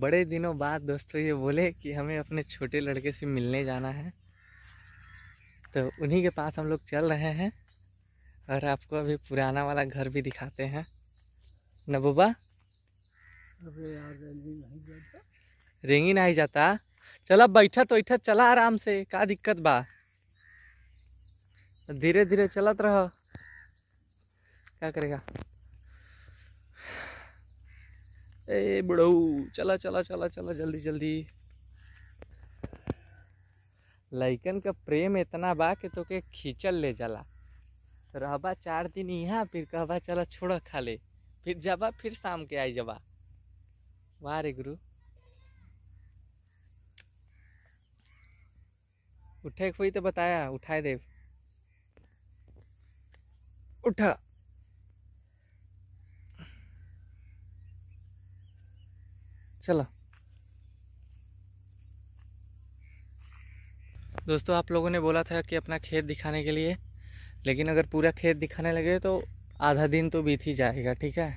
बड़े दिनों बाद दोस्तों ये बोले कि हमें अपने छोटे लड़के से मिलने जाना है तो उन्हीं के पास हम लोग चल रहे हैं और आपको अभी पुराना वाला घर भी दिखाते हैं न बोबा यार रेंगिन नहीं जाता चल अब जाता चला बैठा तो बैठा चला आराम से का दिक्कत बा धीरे धीरे चलत रहो क्या करेगा बुढ़ऊ चला चला चला चला जल्दी जल्दी लइकन का प्रेम इतना बा कि तो के खींचल ले जाला रहबा चार दिन यहाँ फिर कहबा चला छोड़ खा ले फिर जाबा फिर शाम के आई जाबा वाह रे गुरु उठे हुई तो बताया उठाए देव उठा चलो दोस्तों आप लोगों ने बोला था कि अपना खेत दिखाने के लिए लेकिन अगर पूरा खेत दिखाने लगे तो आधा दिन तो बीत ही जाएगा ठीक है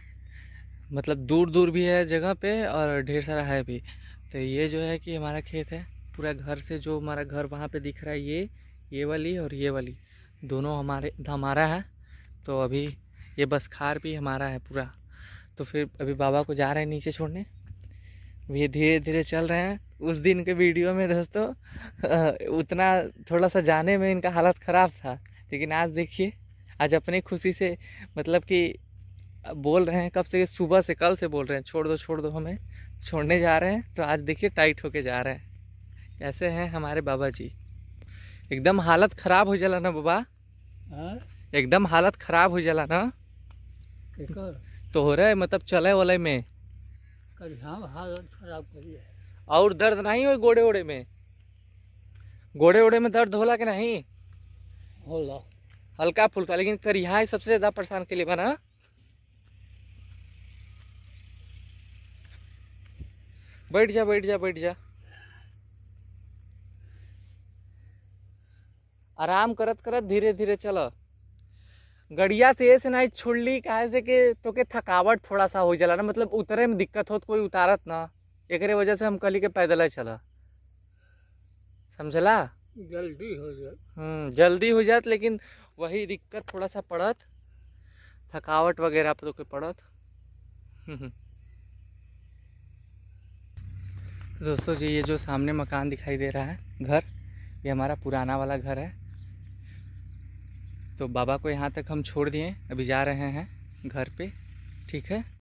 मतलब दूर दूर भी है जगह पे और ढेर सारा है भी तो ये जो है कि हमारा खेत है पूरा घर से जो हमारा घर वहाँ पे दिख रहा है ये ये वाली और ये वाली दोनों हमारे हमारा है तो अभी ये बस खार भी हमारा है पूरा तो फिर अभी बाबा को जा रहे हैं नीचे छोड़ने ये धीरे धीरे चल रहे हैं उस दिन के वीडियो में दोस्तों उतना थोड़ा सा जाने में इनका हालत ख़राब था लेकिन आज देखिए आज अपनी खुशी से मतलब कि बोल रहे हैं कब से सुबह से कल से बोल रहे हैं छोड़ दो छोड़ दो हमें छोड़ने जा रहे हैं तो आज देखिए टाइट होके जा रहे हैं कैसे हैं हमारे बाबा जी एकदम हालत ख़राब हो जाला ना बाबा हाँ? एकदम हालत ख़राब हो जाला ना तो हो रहा है मतलब चले वाले में हाँ, हाँ, खराब करी है और दर्द नहीं हो गोड़े ओड़े में गोड़े ओड़े में दर्द होला कि नहीं होला हल्का फुल्का लेकिन यहाँ सबसे ज्यादा परेशान के लिए बना बैठ जा बैठ जा बैठ जा आराम करत करत धीरे धीरे चला गड़िया से ऐसे ना ली कहे से कि तो के थकावट थोड़ा सा हो जाला ना मतलब उतरे में दिक्कत हो तो कोई उतारत ना एक वजह से हम कल के पैदल चला समझला जल्दी हो जात हम्म, जल्दी हो जात लेकिन वही दिक्कत थोड़ा सा पड़त थकावट वगैरह तो के पड़त दोस्तों जी ये जो सामने मकान दिखाई दे रहा है घर ये हमारा पुराना वाला घर है तो बाबा को यहाँ तक हम छोड़ दिए अभी जा रहे हैं घर पे ठीक है